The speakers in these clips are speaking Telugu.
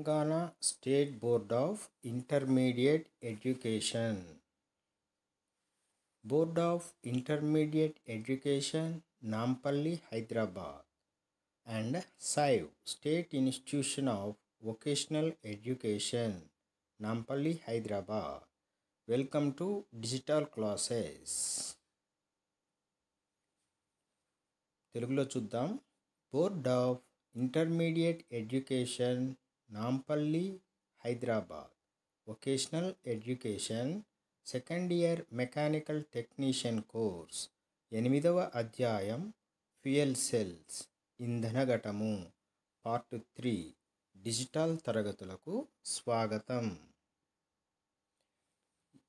Telangana state board of intermediate education board of intermediate education Nampally Hyderabad and సైవ్ state institution of vocational education Nampally Hyderabad welcome to digital classes తెలుగులో చూద్దాం board of intermediate education Nampally Hyderabad vocational education second year mechanical technician course ఎనిమిదవ అధ్యాయం ఫ్యూయల్ సెల్స్ ఇంధన ఘటము పార్ట్ త్రీ డిజిటల్ తరగతులకు స్వాగతం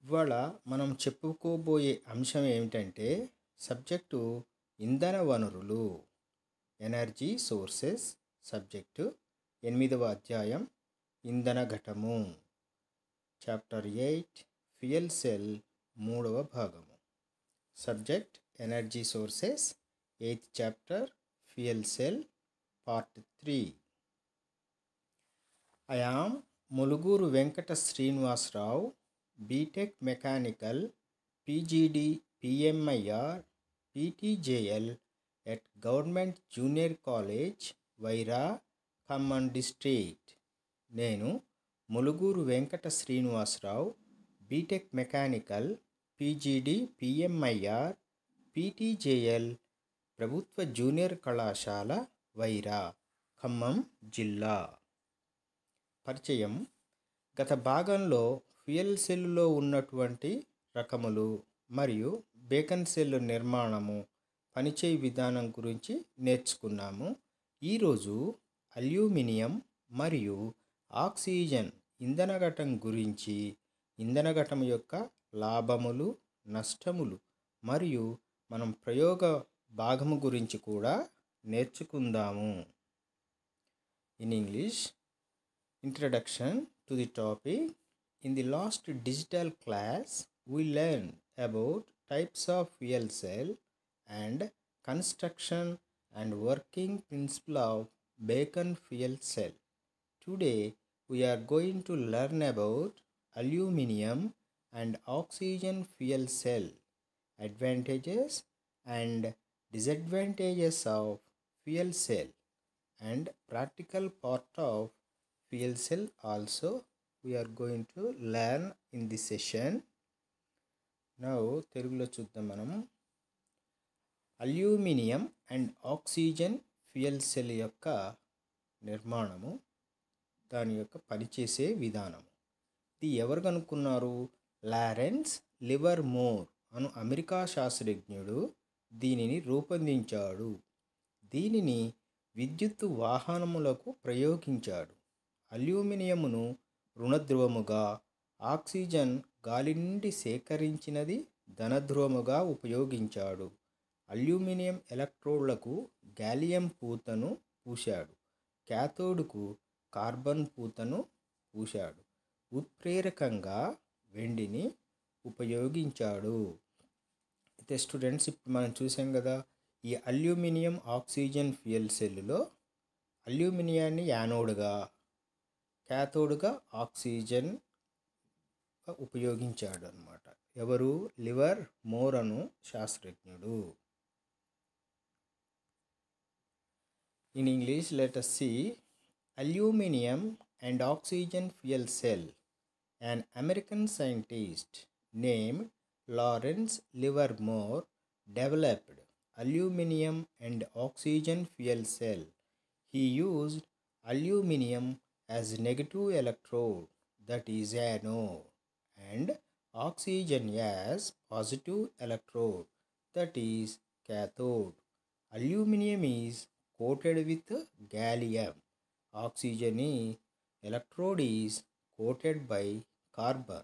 ఇవాళ మనం చెప్పుకోబోయే అంశం ఏమిటంటే సబ్జెక్టు ఇంధన వనరులు ఎనర్జీ సోర్సెస్ సబ్జెక్టు ఎనిమిదవ అధ్యాయం ఇంధన ఘటము చాప్టర్ ఎయిట్ ఫియల్ సెల్ మూడవ భాగము subject energy sources eighth chapter fuel cell part three I'm Muluguru Venkata Srinivasarao BTech mechanical PGD PMIR PTJL at government junior college Wyra Khammam district నేను Muluguru Venkata Srinivasarao BTech mechanical PGD PMIR PTJL ప్రభుత్వ జూనియర్ కళాశాల వైరా ఖమ్మం జిల్లా పరిచయం గత భాగంలో ఫ్యూయల్ సెల్లులో ఉన్నటువంటి రకములు మరియు బేకన్ సెల్ నిర్మాణము పనిచేయ విధానం గురించి నేర్చుకున్నాము ఈరోజు అల్యూమినియం మరియు ఆక్సిజన్ ఇంధన ఘటం గురించి ఇంధన ఘటం యొక్క లాభములు నష్టములు మరియు మనం ప్రయోగ భాగము గురించి కూడా నేర్చుకుందాము in English introduction to the topic in the last digital class we learn about types of fuel cell and construction and working principle of Bacon fuel cell. Today we are going to learn about aluminium and oxygen fuel cell, advantages and disadvantages of fuel cell and practical part of fuel cell also we are going to learn in this session. Now తెలుగులో చూద్దాం మనం అల్యూమినియం అండ్ ఫ్యూయల్ సెల్ యొక్క నిర్మాణము దాని యొక్క పనిచేసే విధానం ఇది ఎవరు కనుక్కున్నారు లారెన్స్ లివర్ మోర్ అను అమెరికా శాస్త్రజ్ఞుడు దీనిని రూపొందించాడు దీనిని విద్యుత్ వాహనములకు ప్రయోగించాడు అల్యూమినియమును రుణధ్రువముగా ఆక్సిజన్ గాలి నుండి సేకరించినది ధనధ్రువముగా ఉపయోగించాడు అల్యూమినియం ఎలక్ట్రోడ్లకు గాలియం పూతను పూశాడు క్యాథోడ్కు కార్బన్ పూతను పూశాడు ఉత్ప్రేరకంగా వెండిని ఉపయోగించాడు అయితే స్టూడెంట్స్ ఇప్పుడు మనం చూసాం కదా ఈ అల్యూమినియం ఆక్సిజన్ ఫ్యూయల్ సెల్లులో అల్యూమినియాన్ని యానోడ్గా క్యాథోడ్గా ఆక్సిజన్ ఉపయోగించాడు అనమాట ఎవరు లివర్ మోరను శాస్త్రజ్ఞుడు In English, let us see Aluminium and Oxygen Fuel Cell. An American scientist named Lawrence Livermore developed aluminium and oxygen fuel cell. He used aluminium as negative electrode that is anode and oxygen as positive electrode that is cathode. Aluminium is coated with gallium. Oxygen electrode is coated by carbon.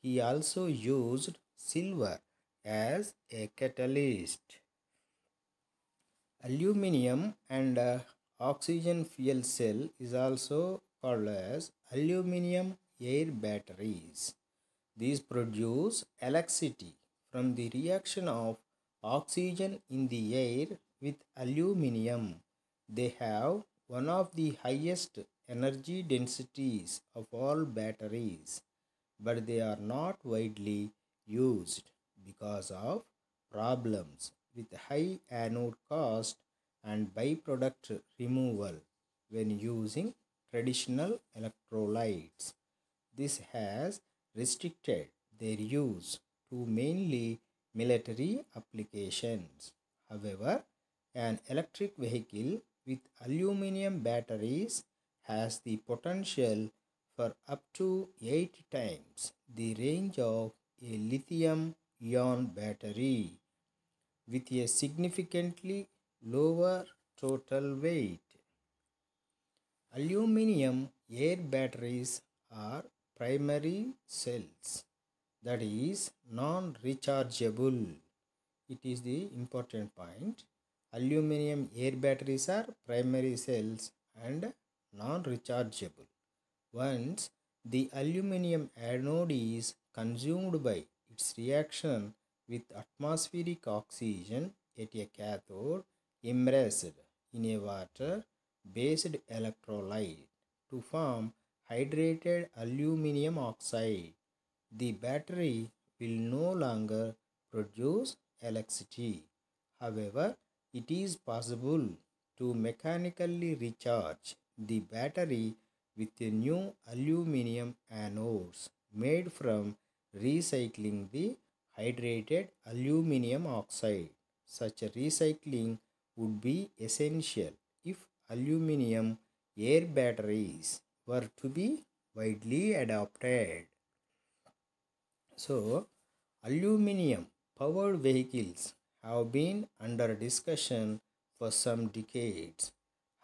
He also used silver as a catalyst. Aluminium and uh, oxygen fuel cell is also called as aluminium air batteries. These produce electricity from the reaction of oxygen in the air with aluminium. They have one of the highest energy densities of all batteries, but they are not widely used because of problems with high anode cost and byproduct removal when using traditional electrolytes. This has restricted their use to mainly military applications. However, an electric vehicle with aluminium batteries has the potential for up to 8 times the range of a lithium ion battery with a significantly lower total weight. Aluminium air batteries are primary cells that is non-rechargeable. It is the important point. Aluminium air batteries are primary cells and non-rechargeable. Once the aluminium anode is consumed by its reaction with atmospheric oxygen at a cathode immersed in a water-based electrolyte to form hydrated aluminium oxide. The battery will no longer produce electricity. However, it is possible to mechanically recharge the battery with new aluminum anodes made from recycling the hydrated aluminum oxide. Such a recycling would be essential if aluminum air batteries were to be widely adopted. So, aluminum powered vehicles have been under discussion for some decades.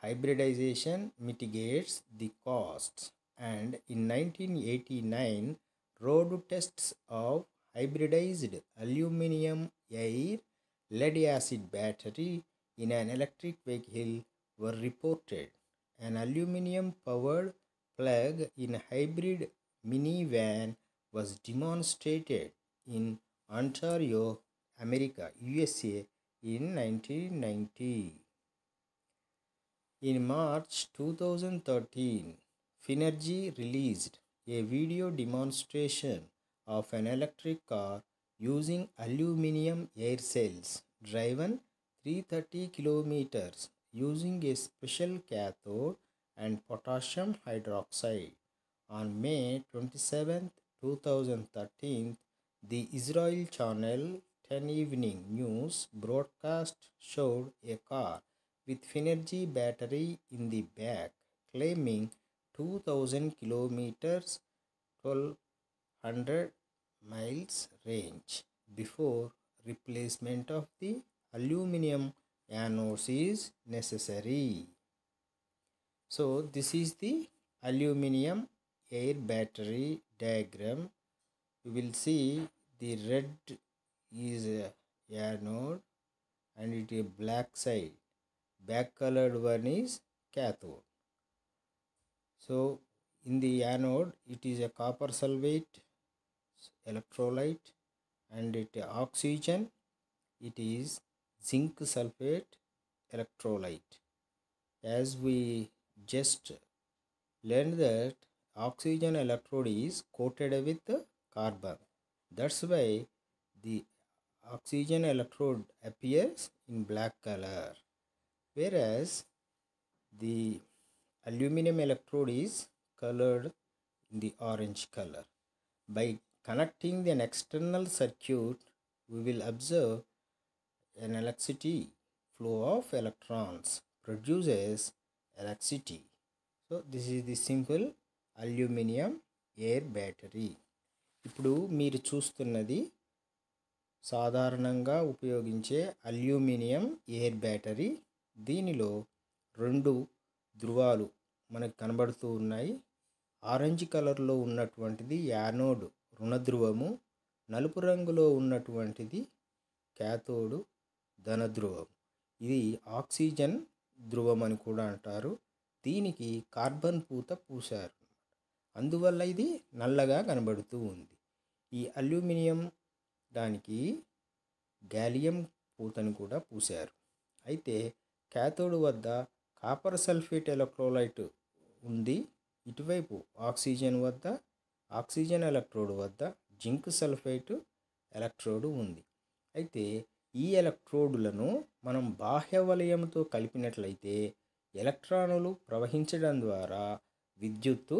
Hybridization mitigates the costs and in 1989 road tests of hybridized aluminium air lead acid battery in an electric vehicle were reported. An aluminium powered plug in hybrid minivan was demonstrated in Ontario America, USA in 1990. In March 2013, Finergy released a video demonstration of an electric car using aluminum air cells driven 330 kilometers using a special cathode and potassium hydroxide. On May 27, 2013, the Israel channel an evening news broadcast showed a car with Finergy battery in the back claiming 2000 kilometers 1200 miles range before replacement of the aluminum anodes is necessary. So this is the aluminum air battery diagram. You will see the red is anode and it is black side back colored one is cathode so in the anode it is a copper sulfate electrolyte and it oxygen it is zinc sulfate electrolyte as we just learned that oxygen electrode is coated with carbon that's why the oxygen electrode appears in black color whereas the aluminum electrode is colored in the orange color. By connecting an external circuit we will observe an electricity flow of electrons produces electricity. So this is the simple aluminum air battery ఇప్పుడు మీరు చూస్తున్నది సాధారణంగా ఉపయోగించే అల్యూమినియం ఎయిర్ బ్యాటరీ దీనిలో రెండు ధృవాలు మనకు కనబడుతూ ఉన్నాయి ఆరెంజ్ కలర్లో ఉన్నటువంటిది యానోడ్ రుణధ్రువము నలుపు రంగులో ఉన్నటువంటిది క్యాథోడు ధన ధ్రువం ఇది ఆక్సిజన్ ధ్రువం అని కూడా అంటారు దీనికి కార్బన్ పూత పూశారు అందువల్ల ఇది నల్లగా కనబడుతూ ఉంది ఈ అల్యూమినియం దానికి గాలియం పూతను కూడా పూశారు అయితే క్యాథోడ్ వద్ద కాపర్ సల్ఫేట్ ఎలక్ట్రోలైట్ ఉంది ఇటువైపు ఆక్సిజన్ వద్ద ఆక్సిజన్ ఎలక్ట్రోడ్ వద్ద జింక్ సల్ఫైట్ ఎలక్ట్రోడ్ ఉంది అయితే ఈ ఎలక్ట్రోడులను మనం బాహ్య వలయంతో కలిపినట్లయితే ఎలక్ట్రానులు ప్రవహించడం ద్వారా విద్యుత్తు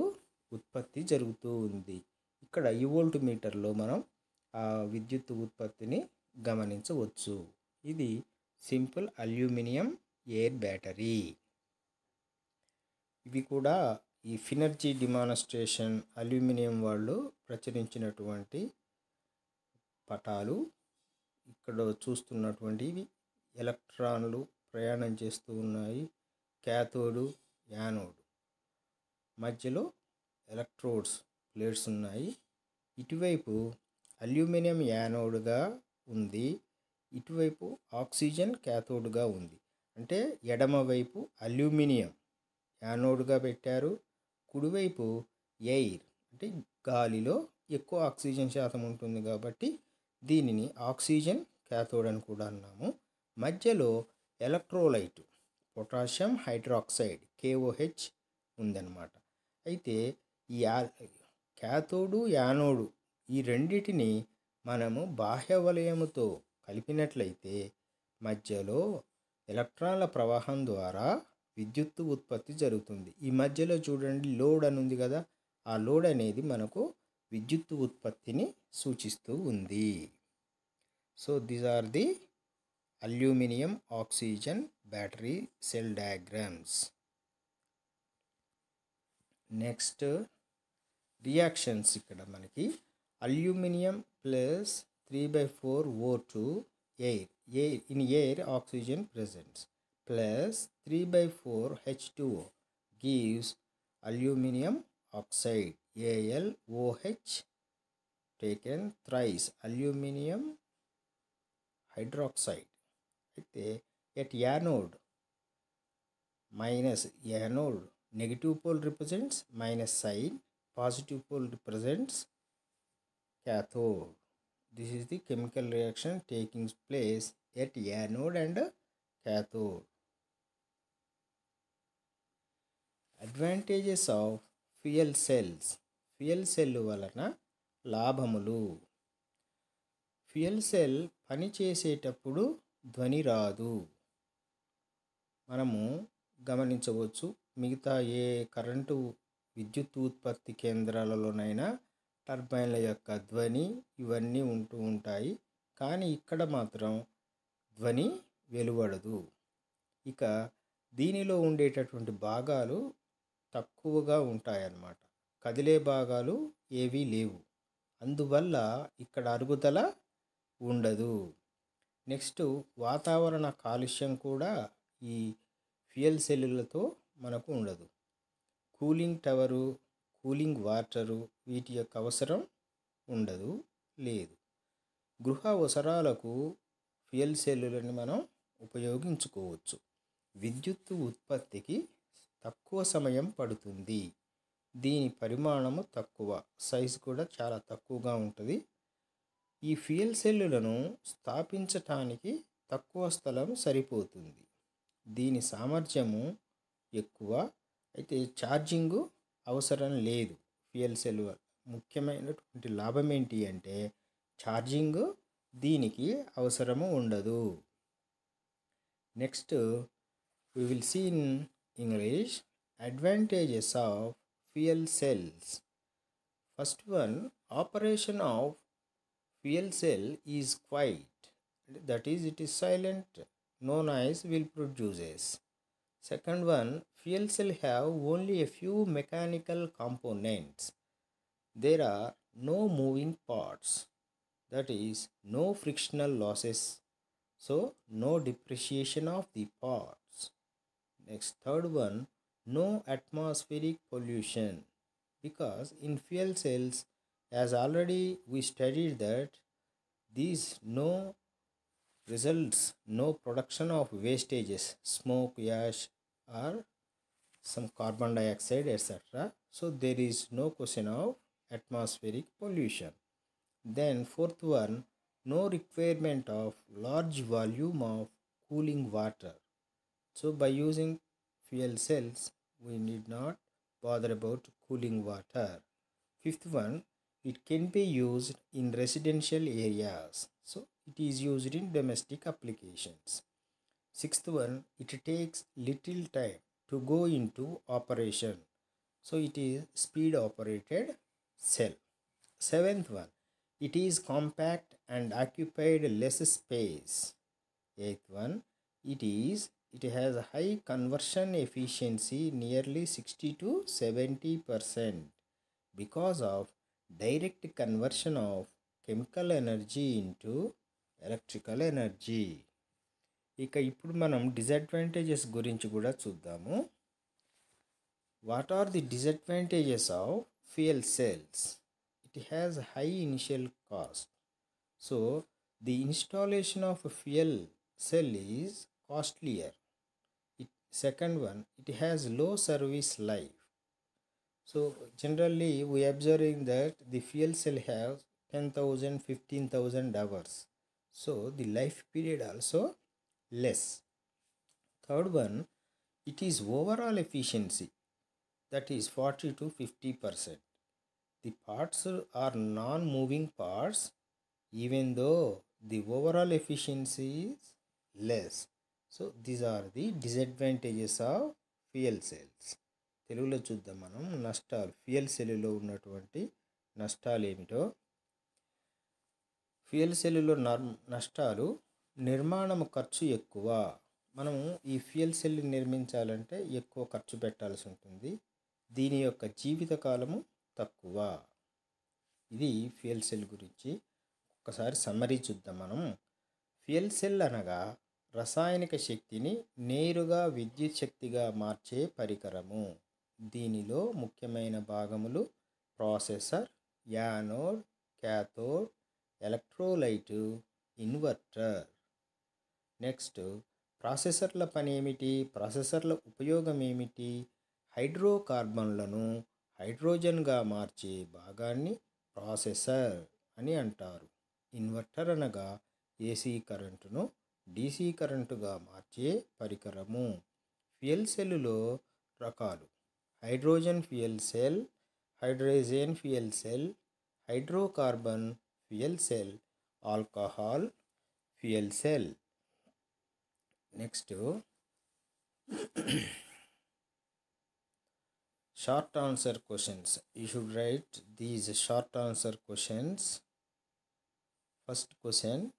ఉత్పత్తి జరుగుతూ ఉంది ఇక్కడ ఈ వోల్ట్ మీటర్లో మనం విద్యుత్ ఉత్పత్తిని గమనించవచ్చు ఇది సింపుల్ అల్యూమినియం ఎయిర్ బ్యాటరీ ఇవి కూడా ఈ ఫినర్జీ డిమానస్ట్రేషన్ అల్యూమినియం వాళ్ళు ప్రచురించినటువంటి పటాలు ఇక్కడ చూస్తున్నటువంటివి ఎలక్ట్రాన్లు ప్రయాణం చేస్తూ ఉన్నాయి క్యాథోడు యానోడు మధ్యలో ఎలక్ట్రోడ్స్ ప్లేట్స్ ఉన్నాయి ఇటువైపు అల్యూమినియం యానోడ్గా ఉంది ఇటువైపు ఆక్సిజన్ క్యాథోడ్గా ఉంది అంటే ఎడమవైపు అల్యూమినియం యానోడ్గా పెట్టారు కుడివైపు ఎయిర్ అంటే గాలిలో ఎక్కువ ఆక్సిజన్ శాతం ఉంటుంది కాబట్టి దీనిని ఆక్సిజన్ క్యాథోడ్ అని కూడా అన్నాము మధ్యలో ఎలక్ట్రోలైట్ పొటాషియం హైడ్రాక్సైడ్ కేఓహెచ్ ఉందన్నమాట అయితే ఈ క్యాథోడు యానోడు ఈ రెండిటిని మనము బాహ్య వలయముతో కలిపినట్లయితే మధ్యలో ఎలక్ట్రాన్ల ప్రవాహం ద్వారా విద్యుత్తు ఉత్పత్తి జరుగుతుంది ఈ మధ్యలో చూడండి లోడ్ అని ఉంది కదా ఆ లోడ్ అనేది మనకు విద్యుత్తు ఉత్పత్తిని సూచిస్తూ ఉంది so these are the aluminium oxygen battery cell diagrams next reactions ఇక్కడ మనకి Aluminium plus 3 by 4 O2 air, air in air oxygen presence plus 3 by 4 H2O gives aluminium oxide AlOH taken thrice aluminium hydroxide at anode minus anode negative pole represents minus sign positive pole represents cathode. This is the chemical reaction taking place at anode and cathode. Advantages of fuel cells fuel cell వలన లాభములు ఫ్యూయల్ సెల్ పనిచేసేటప్పుడు ధ్వని రాదు మనము గమనించవచ్చు మిగతా ఏ కరెంటు విద్యుత్ ఉత్పత్తి కేంద్రాలలోనైనా టర్బైన్ల యొక్క ధ్వని ఇవన్నీ ఉంటూ ఉంటాయి కానీ ఇక్కడ మాత్రం ధ్వని వెలువడదు ఇక దీనిలో ఉండేటటువంటి భాగాలు తక్కువగా ఉంటాయన్నమాట కదిలే భాగాలు ఏవీ లేవు అందువల్ల ఇక్కడ అరుగుదల ఉండదు నెక్స్ట్ వాతావరణ కాలుష్యం కూడా ఈ ఫ్యూయల్ సెల్లులతో మనకు ఉండదు కూలింగ్ టవరు కూలింగ్ వాటరు వీటి యొక్క అవసరం ఉండదు లేదు గృహ అవసరాలకు ఫ్యూయల్ సెల్లులను మనం ఉపయోగించుకోవచ్చు విద్యుత్ ఉత్పత్తికి తక్కువ సమయం పడుతుంది దీని పరిమాణము తక్కువ సైజు కూడా చాలా తక్కువగా ఉంటుంది ఈ ఫ్యూయల్ సెల్లులను స్థాపించటానికి తక్కువ స్థలం సరిపోతుంది దీని సామర్థ్యము ఎక్కువ అయితే ఛార్జింగు అవసరం లేదు ఫ్యూయల్ సెల్ ముఖ్యమైనటువంటి లాభం ఏంటి అంటే ఛార్జింగ్ దీనికి అవసరము ఉండదు next we will seen English advantages of fuel cells first one operation of fuel cell is quite that is it is silent no noise will produces second one fuel cell have only a few mechanical components. There are no moving parts, that is, no frictional losses, so no depreciation of the parts. Next, third one, no atmospheric pollution, because in fuel cells, as already we studied that, these no results, no production of wastages, smoke, ash, are some carbon dioxide etc so there is no question of atmospheric pollution then fourth one no requirement of large volume of cooling water so by using fuel cells we need not bother about cooling water fifth one it can be used in residential areas so it is used in domestic applications sixth one it takes little time to go into operation. So it is speed operated cell. Seventh one, it is compact and occupied less space. Eighth one, it is it has high conversion efficiency nearly 60 to 70 percent because of direct conversion of chemical energy into electrical energy. ఇక ఇప్పుడు మనం డిసడ్వాంటేజెస్ గురించి కూడా చూద్దాము what are the disadvantages of fuel cells it has high initial cost so the installation of fuel cell is costlier it second one it has low service life so generally we observing that the fuel cell have ten thousand fifteen thousand hours so the life period also less. Third one, it is overall efficiency that is 40 to 50 percent. The parts are non moving parts even though the overall efficiency is less. So these are the disadvantages of fuel cells తెలుగులో చూద్దాం మనం నష్టాలు ఫ్యూయల్ సెల్లో ఉన్నటువంటి నష్టాలు ఏమిటో ఫ్యూయల్ సెల్లో నష్టాలు నిర్మాణము ఖర్చు ఎక్కువ మనము ఈ ఫ్యూయల్ సెల్ నిర్మించాలంటే ఎక్కువ ఖర్చు పెట్టాల్సి ఉంటుంది దీని యొక్క జీవితకాలము తక్కువ ఇది ఫ్యూయల్ సెల్ గురించి ఒకసారి సమ్మరీ చూద్దాం మనం ఫ్యూయల్ సెల్ అనగా రసాయనిక శక్తిని నేరుగా విద్యుత్ శక్తిగా మార్చే పరికరము దీనిలో ముఖ్యమైన భాగములు processor anode cathode electrolyte inverter next ప్రాసెసర్ల పని ఏమిటి ప్రాసెసర్ల ఉపయోగం ఏమిటి హైడ్రోకార్బన్లను హైడ్రోజన్గా మార్చే భాగాన్ని ప్రాసెసర్ అని అంటారు ఇన్వర్టర్ అనగా ఏసీ కరెంటును డీసీ కరెంటుగా మార్చే పరికరము ఫ్యూయల్ సెల్లులో రకాలు hydrogen fuel cell hydrogen fuel cell hydrocarbon fuel cell alcohol fuel cell next short answer questions you should write these short answer questions first question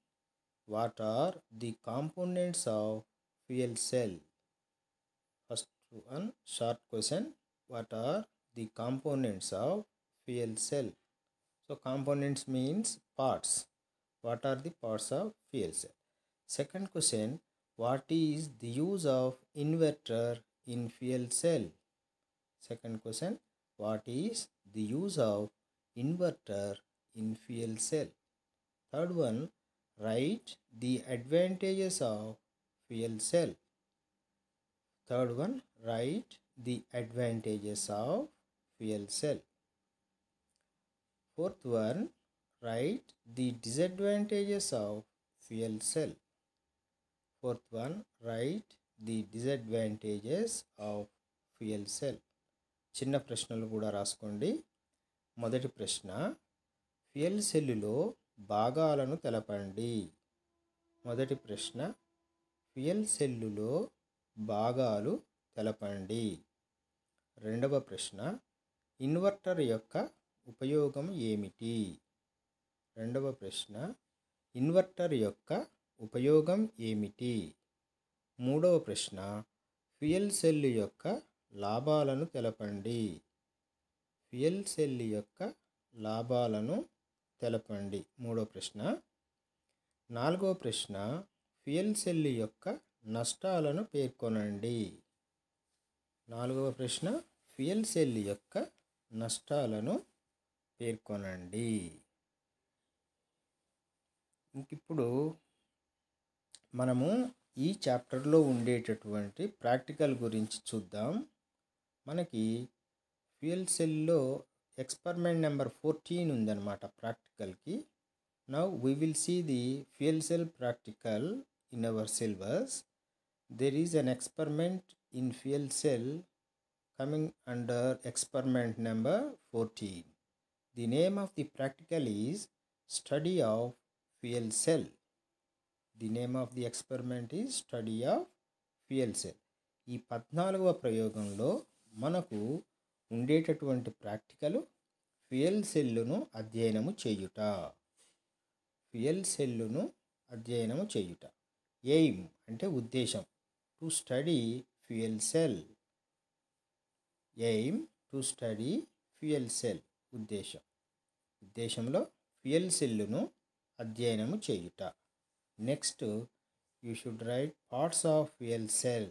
what are the components of field cell first one short question what are the components of field cell so components means parts what are the parts of field cell second question what is the use of inverter in fuel cell second question what is the use of inverter in fuel cell third one write the advantages of fuel cell third one write the advantages of fuel cell fourth one write the disadvantages of fuel cell Fourth one, write the disadvantages of fuel cell. చిన్న ప్రశ్నలు కూడా రాసుకోండి మొదటి ప్రశ్న ఫ్యూయల్ సెల్లులో భాగాలను తెలపండి మొదటి ప్రశ్న ఫ్యూయల్ సెల్లులో భాగాలు తెలపండి రెండవ ప్రశ్న ఇన్వర్టర్ యొక్క ఉపయోగం ఏమిటి రెండవ ప్రశ్న ఇన్వర్టర్ యొక్క ఉపయోగం ఏమిటి మూడవ ప్రశ్న ఫ్యూయల్ సెల్ యొక్క లాభాలను తెలపండి ఫ్యుయల్ సెల్ యొక్క లాభాలను తెలపండి మూడవ ప్రశ్న నాలుగవ ప్రశ్న ఫ్యూయల్ సెల్ యొక్క నష్టాలను పేర్కొనండి నాలుగవ ప్రశ్న ఫ్యూయల్ సెల్ యొక్క నష్టాలను పేర్కొనండి ఇప్పుడు మనము ఈ చాప్టర్లో ఉండేటటువంటి ప్రాక్టికల్ గురించి చూద్దాం మనకి ఫ్యూయల్ సెల్లో ఎక్స్పెరిమెంట్ నెంబర్ ఫోర్టీన్ ఉందన్నమాట ప్రాక్టికల్కి now we will see the fuel cell practical in our syllabus there is an experiment in fuel cell coming under experiment number fourteen the name of the practical is study of fuel cell the name of the experiment is study of fuel cell ఈ పద్నాలుగవ ప్రయోగంలో మనకు ఉండేటటువంటి ప్రాక్టికల్ ఫ్యూయల్ సెల్లును అధ్యయనము చేయుట ఫ్యూయల్ సెల్లును అధ్యయనము చేయుట ఎయిమ్ అంటే ఉద్దేశం to study fuel cell aim to study fuel cell ఉద్దేశం ఉద్దేశంలో ఫ్యూయల్ సెల్లును అధ్యయనము చేయుట next you should write parts of fuel cell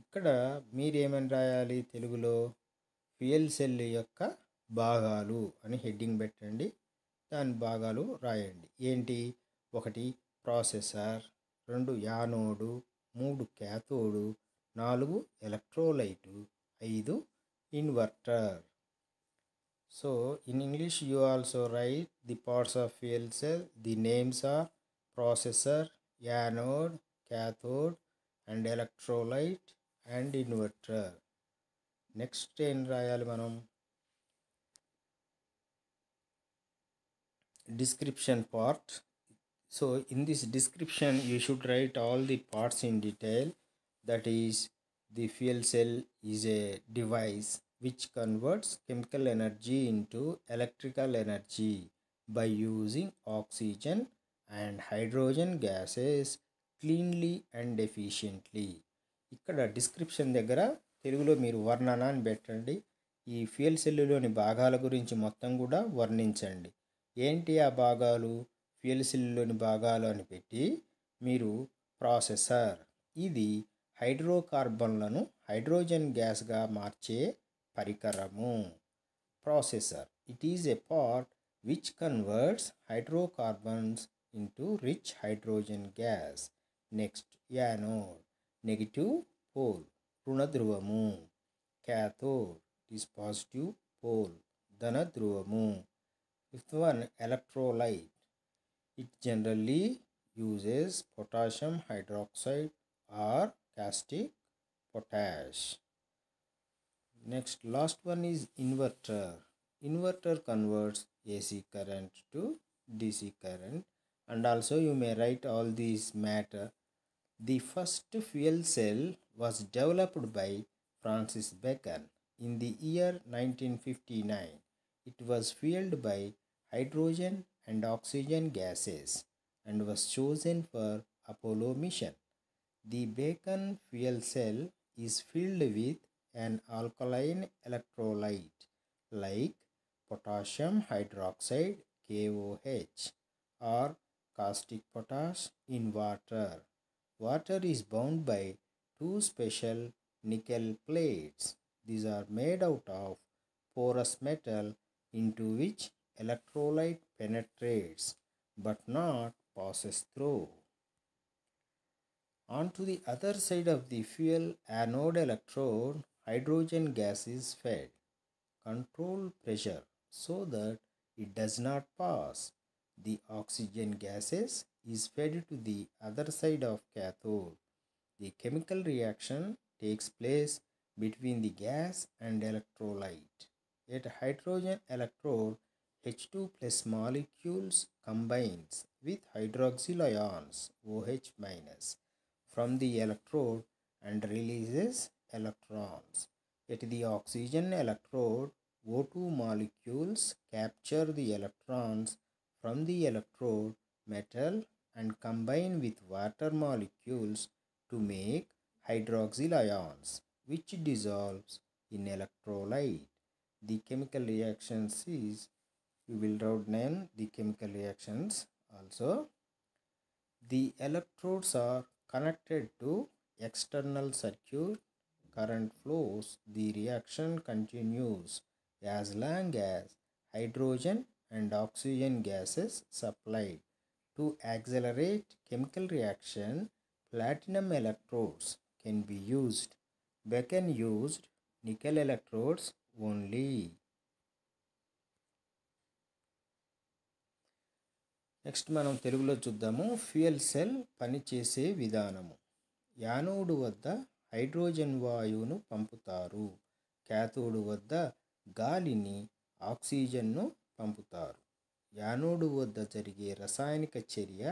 ఇక్కడ మీరేమని రాయాలి తెలుగులో ఫ్యూయల్ సెల్ యొక్క భాగాలు అని హెడ్డింగ్ పెట్టండి దాని భాగాలు రాయండి ఏంటి ఒకటి ప్రాసెసర్ రెండు యానోడు మూడు క్యాథోడు నాలుగు ఎలక్ట్రోలైటు ఐదు inverter so in English you also write the parts of fuel cell the names are processor, anode, cathode and electrolyte, and inverter. Next in రాయాలి description part so in this description you should write all the parts in detail that is the fuel cell is a device which converts chemical energy into electrical energy by using oxygen and hydrogen gases cleanly and efficiently ఇక్కడ డిస్క్రిప్షన్ దగ్గర తెలుగులో మీరు వర్ణన అని పెట్టండి ఈ ఫ్యూయల్ సెల్లులోని భాగాల గురించి మొత్తం కూడా వర్ణించండి ఏంటి ఆ భాగాలు ఫ్యూయల్ సెల్లులోని భాగాలు అని పెట్టి మీరు ప్రాసెసర్ ఇది హైడ్రోకార్బన్లను హైడ్రోజన్ గ్యాస్గా మార్చే పరికరము processor it is a part which converts hydrocarbons into rich hydrogen gas. Next, anode, negative pole, Runadruvamu, cathode is positive pole, ధనధ్రువము Fifth one, electrolyte. It generally uses potassium hydroxide or caustic potash. Next, last one is inverter. Inverter converts AC current to DC current and also you may write all these matter. The first fuel cell was developed by Francis Bacon in the year 1959. It was fueled by hydrogen and oxygen gases and was chosen for Apollo mission. The Bacon fuel cell is filled with an alkaline electrolyte like potassium hydroxide KOH or caustic potash in water. Water is bound by two special nickel plates. These are made out of porous metal into which electrolyte penetrates but not passes through. On to the other side of the fuel anode electrode, hydrogen gas is fed. Control pressure so that it does not pass the oxygen gases is fed to the other side of cathode. The chemical reaction takes place between the gas and electrolyte. At hydrogen electrode, H2 plus molecules combines with hydroxyl ions OH minus from the electrode and releases electrons. At the oxygen electrode, O2 molecules capture the electrons from the electrode metal and combine with water molecules to make hydroxyl ions which dissolves in electrolyte. The chemical reactions is, we will write name the chemical reactions also. The electrodes are connected to external circuit, current flows, the reaction continues as long as hydrogen and oxygen gases supplied. To accelerate chemical reaction, platinum electrodes can be used. Bacon used nickel electrodes only. Next మనం తెలుగులో చూద్దాము ఫ్యూయల్ సెల్ పనిచేసే విధానము యానోడు వద్ద హైడ్రోజన్ వాయువును పంపుతారు క్యాథోడు వద్ద గాలిని ఆక్సిజన్ను పంపుతారు యానోడు వద్ద జరిగే రసాయనిక చర్య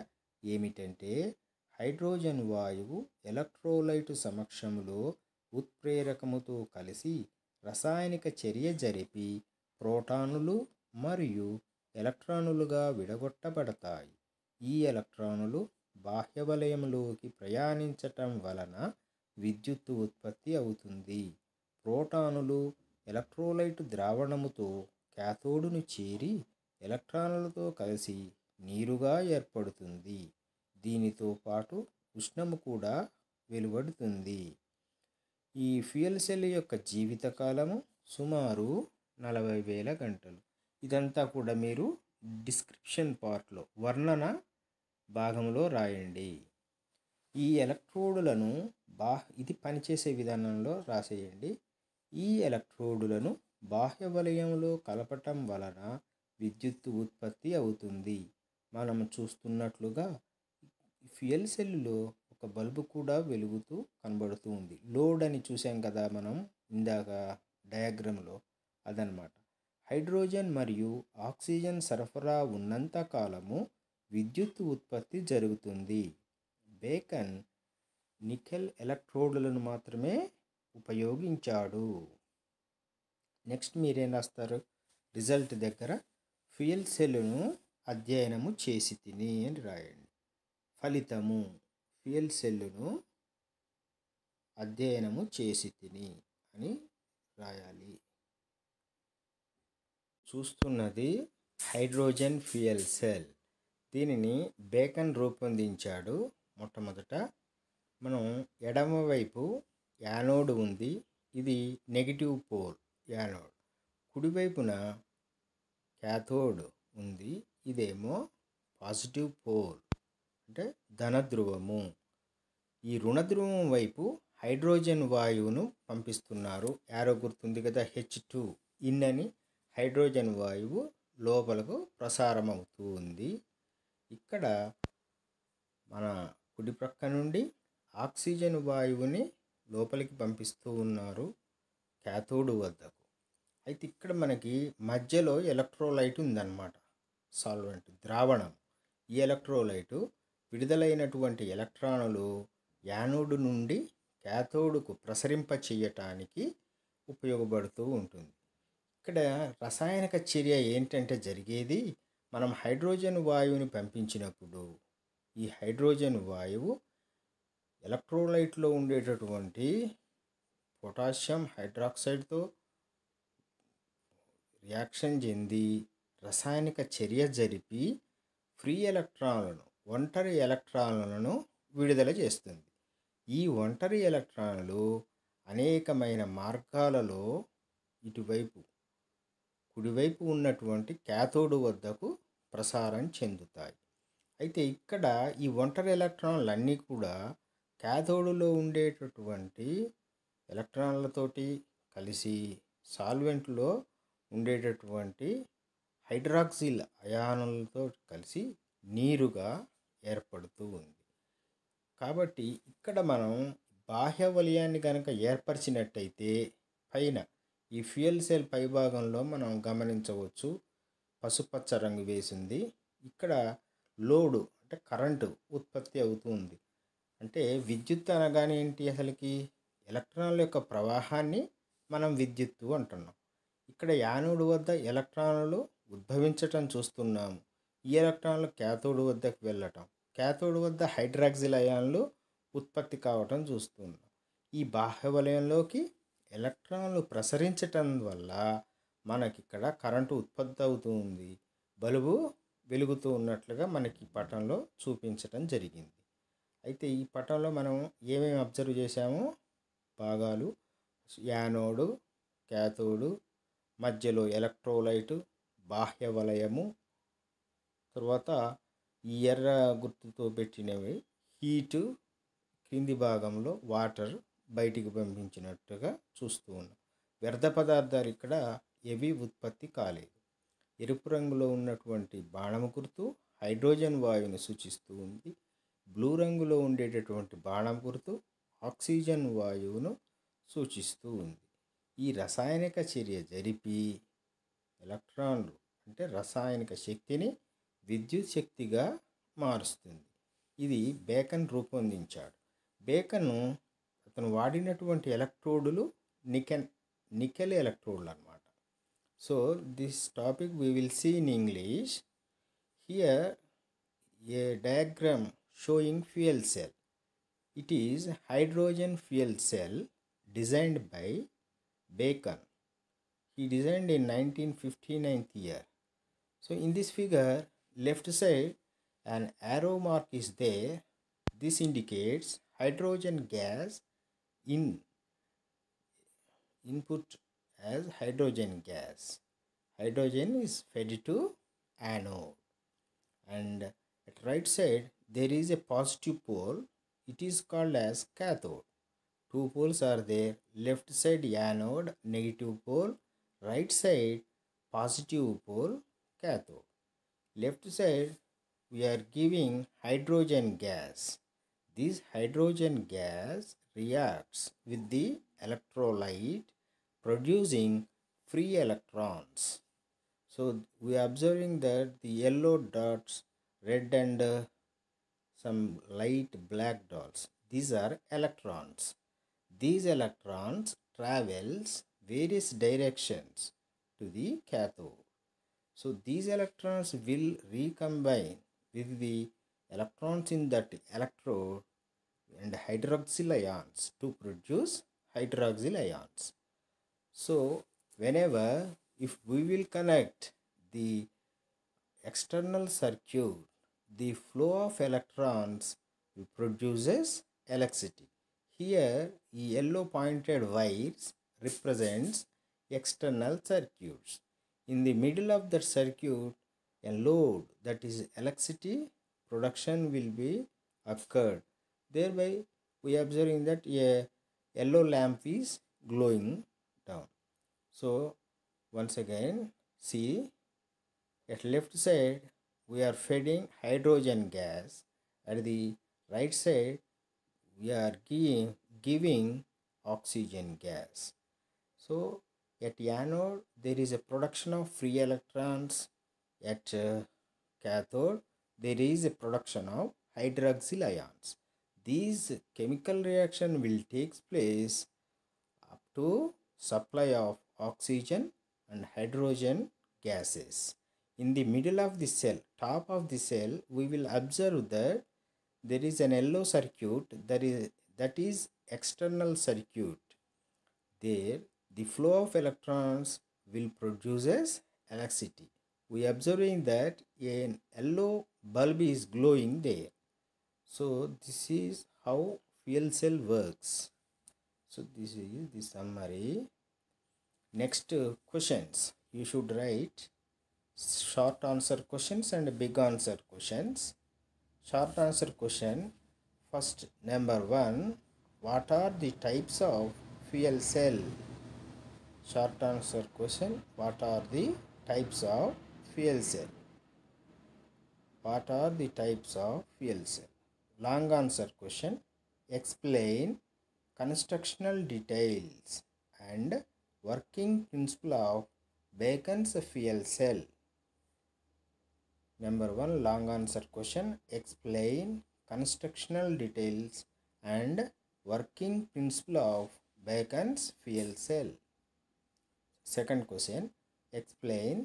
ఏమిటంటే హైడ్రోజన్ వాయువు ఎలక్ట్రోలైట్ సమక్షంలో ఉత్ప్రేరకముతో కలిసి రసాయనిక చర్య జరిపి ప్రోటానులు మరియు ఎలక్ట్రానులుగా విడగొట్టబడతాయి ఈ ఎలక్ట్రానులు బాహ్య వలయంలోకి ప్రయాణించటం వలన విద్యుత్తు ఉత్పత్తి అవుతుంది ప్రోటానులు ఎలక్ట్రోలైట్ ద్రావణముతో క్యాథోడును చేరి ఎలక్ట్రాన్లతో కలిసి నీరుగా ఏర్పడుతుంది దీనితో పాటు ఉష్ణము కూడా వెలువడుతుంది ఈ ఫ్యూయల్ సెల్ యొక్క జీవితకాలము సుమారు నలభై వేల గంటలు ఇదంతా కూడా మీరు డిస్క్రిప్షన్ పార్ట్లో వర్ణన భాగంలో రాయండి ఈ ఎలక్ట్రోడులను బా ఇది పనిచేసే విధానంలో రాసేయండి ఈ ఎలక్ట్రోడులను బాహ్య వలయంలో కలపటం వలన విద్యుత్తు ఉత్పత్తి అవుతుంది మనం చూస్తున్నట్లుగా ఫ్యూయల్ సెల్లులో ఒక బల్బు కూడా వెలుగుతూ కనబడుతూ ఉంది లోడ్ అని చూసాం కదా మనం ఇందాక డయాగ్రామ్లో అదనమాట హైడ్రోజన్ మరియు ఆక్సిజన్ సరఫరా ఉన్నంత కాలము విద్యుత్ ఉత్పత్తి జరుగుతుంది బేకన్ నికెల్ ఎలక్ట్రోడ్లను మాత్రమే ఉపయోగించాడు నెక్స్ట్ మీరేం రాస్తారు రిజల్ట్ దగ్గర ఫ్యూయల్ సెల్ను అధ్యయనము చేసి తిని అని రాయండి ఫలితము ఫ్యూయల్ సెల్ను అధ్యయనము చేసి తిని అని రాయాలి చూస్తున్నది హైడ్రోజన్ ఫ్యూయల్ సెల్ దీనిని బేకన్ రూపొందించాడు మొట్టమొదట మనం ఎడమవైపు యానోడ్ ఉంది ఇది నెగిటివ్ పోల్ యానోడ్ కుడివైపున క్యాథోడ్ ఉంది ఇదేమో పాజిటివ్ పోల్ అంటే ధన ధ్రువము ఈ రుణధ్రువం వైపు హైడ్రోజన్ వాయువును పంపిస్తున్నారు యారో గుర్తుంది కదా హెచ్ టూ ఇన్ అని హైడ్రోజన్ వాయువు లోపలకు ప్రసారం అవుతూ ఉంది ఇక్కడ మన కుడి ప్రక్క నుండి ఆక్సిజన్ వాయువుని లోపలికి పంపిస్తూ ఉన్నారు క్యాథోడ్ వద్దకు అయితే ఇక్కడ మనకి మధ్యలో ఎలక్ట్రోలైట్ ఉందన్నమాట సాల్వెంట్ ద్రావణం ఈ ఎలక్ట్రోలైటు విడుదలైనటువంటి ఎలక్ట్రానులు యానోడ్ నుండి క్యాథోడ్కు ప్రసరింప చేయటానికి ఉపయోగపడుతూ ఉంటుంది ఇక్కడ రసాయనిక చర్య ఏంటంటే జరిగేది మనం హైడ్రోజన్ వాయువుని పంపించినప్పుడు ఈ హైడ్రోజన్ వాయువు ఎలక్ట్రోలైట్లో ఉండేటటువంటి పొటాషియం హైడ్రాక్సైడ్తో రియాక్షన్ చెంది రసాయనిక చర్య జరిపి ఫ్రీ ఎలక్ట్రాన్లను ఒంటరి ఎలక్ట్రాన్లను విడుదల చేస్తుంది ఈ ఒంటరి ఎలక్ట్రాన్లు అనేకమైన మార్గాలలో ఇటువైపు కుడివైపు ఉన్నటువంటి క్యాథోడ్ వద్దకు ప్రసారం చెందుతాయి అయితే ఇక్కడ ఈ ఒంటరి ఎలక్ట్రాన్లన్నీ కూడా క్యాథోడులో ఉండేటటువంటి ఎలక్ట్రాన్లతోటి కలిసి సాల్వెంట్లో ఉండేటటువంటి హైడ్రాక్సిల్ అయానులతో కలిసి నీరుగా ఏర్పడుతూ ఉంది కాబట్టి ఇక్కడ మనం బాహ్య వలయాన్ని కనుక ఏర్పరిచినట్టయితే పైన ఈ ఫ్యూయల్ సెల్ పైభాగంలో మనం గమనించవచ్చు పసుపచ్చ రంగు వేసింది ఇక్కడ లోడు అంటే కరెంటు ఉత్పత్తి అవుతుంది అంటే విద్యుత్ అనగానే ఏంటి అసలుకి ఎలక్ట్రాన్ల యొక్క ప్రవాహాన్ని మనం విద్యుత్తు అంటున్నాం ఇక్కడ యానోడు వద్ద ఎలక్ట్రాన్లు ఉద్భవించటం చూస్తున్నాము ఈ ఎలక్ట్రాన్లు క్యాథోడు వద్దకు వెళ్ళటం క్యాథోడు వద్ద హైడ్రాక్సిల్ అయాన్లు ఉత్పత్తి కావటం చూస్తున్నాం ఈ బాహ్య వలయంలోకి ఎలక్ట్రాన్లు ప్రసరించటం వల్ల మనకిక్కడ కరెంటు ఉత్పత్తి అవుతుంది బలుబు వెలుగుతూ ఉన్నట్లుగా మనకి ఈ పటంలో చూపించటం జరిగింది అయితే ఈ పటంలో మనం ఏమేమి అబ్జర్వ్ చేసామో భాగాలు యానోడు క్యాథోడు మధ్యలో ఎలక్ట్రోలైటు బాహ్య వలయము తర్వాత ఈ ఎర్ర గుర్తుతో పెట్టినవి హీటు కింది భాగంలో వాటర్ బయటికి పంపించినట్టుగా చూస్తూ ఉన్నాం వ్యర్థ పదార్థాలు ఇక్కడ ఏవి ఉత్పత్తి కాలేదు ఎరుపు రంగులో ఉన్నటువంటి బాణం గుర్తు హైడ్రోజన్ వాయువుని సూచిస్తూ ఉంది బ్లూ రంగులో ఉండేటటువంటి బాణం గుర్తు ఆక్సిజన్ వాయువును సూచిస్తూ ఉంది ఈ రసాయనిక చర్య జరిపి ఎలక్ట్రాన్లు అంటే రసాయనిక శక్తిని విద్యుత్ శక్తిగా మారుస్తుంది ఇది బేకన్ రూపొందించాడు బేకన్ అతను వాడినటువంటి ఎలక్ట్రోడులు నికెన్ నికెల్ ఎలక్ట్రోడ్లు అనమాట so this topic we will see in English here a diagram showing fuel cell it is hydrogen fuel cell designed by Bacon. He designed in 1959 year. So in this figure, left side, an arrow mark is there. This indicates hydrogen gas in input as hydrogen gas. Hydrogen is fed to anode. And at right side, there is a positive pole. It is called as cathode two poles are there left side anode negative pole right side positive pole cathode left side we are giving hydrogen gas this hydrogen gas reacts with the electrolyte producing free electrons so we are observing that the yellow dots red and uh, some light black dots these are electrons these electrons travels various directions to the cathode. So these electrons will recombine with the electrons in that electrode and hydroxyl ions to produce hydroxyl ions. So whenever if we will connect the external circuit, the flow of electrons produces electricity. Here yellow pointed wires represents external circuits. In the middle of the circuit a load that is electricity production will be occurred. Thereby we observing that a yellow lamp is glowing down. So once again see at left side we are feeding hydrogen gas at the right side we are giving, giving oxygen gas. So at anode there is a production of free electrons, at uh, cathode there is a production of hydroxyl ions. These chemical reaction will take place up to supply of oxygen and hydrogen gases. In the middle of the cell, top of the cell, we will observe that there is an yellow circuit that is that is external circuit there the flow of electrons will produces electricity we observing that an yellow bulb is glowing there so this is how fuel cell works so this is the summary next uh, questions you should write short answer questions and big answer questions Short answer question first number 1 what are the types of fuel cell short answer question what are the types of fuel cell what are the types of fuel cell long answer question explain constructional details and working principle of Bacon's fuel cell number one long answer question explain constructional details and working principle of Bacon's fuel cell second question explain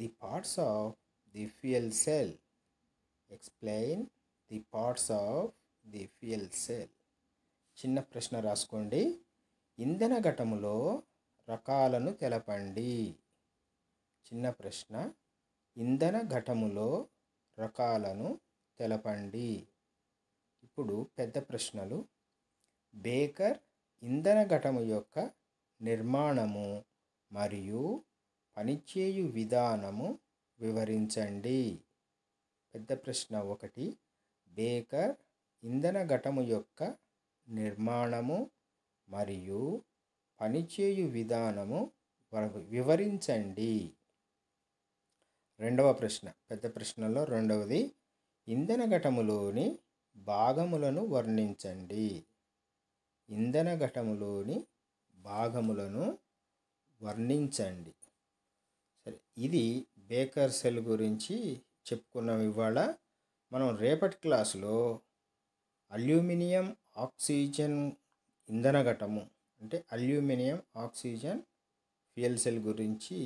the parts of the fuel cell explain the parts of the fuel cell చిన్న ప్రశ్న రాసుకోండి ఇంధన ఘటములో రకాలను తెలపండి చిన్న ప్రశ్న ఇంధన ఘటములో రకాలను తెలపండి ఇప్పుడు పెద్ద ప్రశ్నలు బేకర్ ఇంధన ఘటము యొక్క నిర్మాణము మరియు పనిచేయు విధానము వివరించండి పెద్ద ప్రశ్న ఒకటి బేకర్ ఇంధన ఘటము యొక్క నిర్మాణము మరియు పనిచేయు విధానము వివరించండి రెండవ ప్రశ్న పెద్ద ప్రశ్నలో రెండవది ఇంధన ఘటములోని భాగములను వర్ణించండి ఇంధన ఘటములోని భాగములను వర్ణించండి సరే ఇది బేకర్ సెల్ గురించి చెప్పుకున్నాం ఇవాళ మనం రేపటి క్లాసులో అల్యూమినియం ఆక్సిజన్ ఇంధన ఘటము అంటే అల్యూమినియం ఆక్సిజన్ ఫ్యూయల్ సెల్ గురించి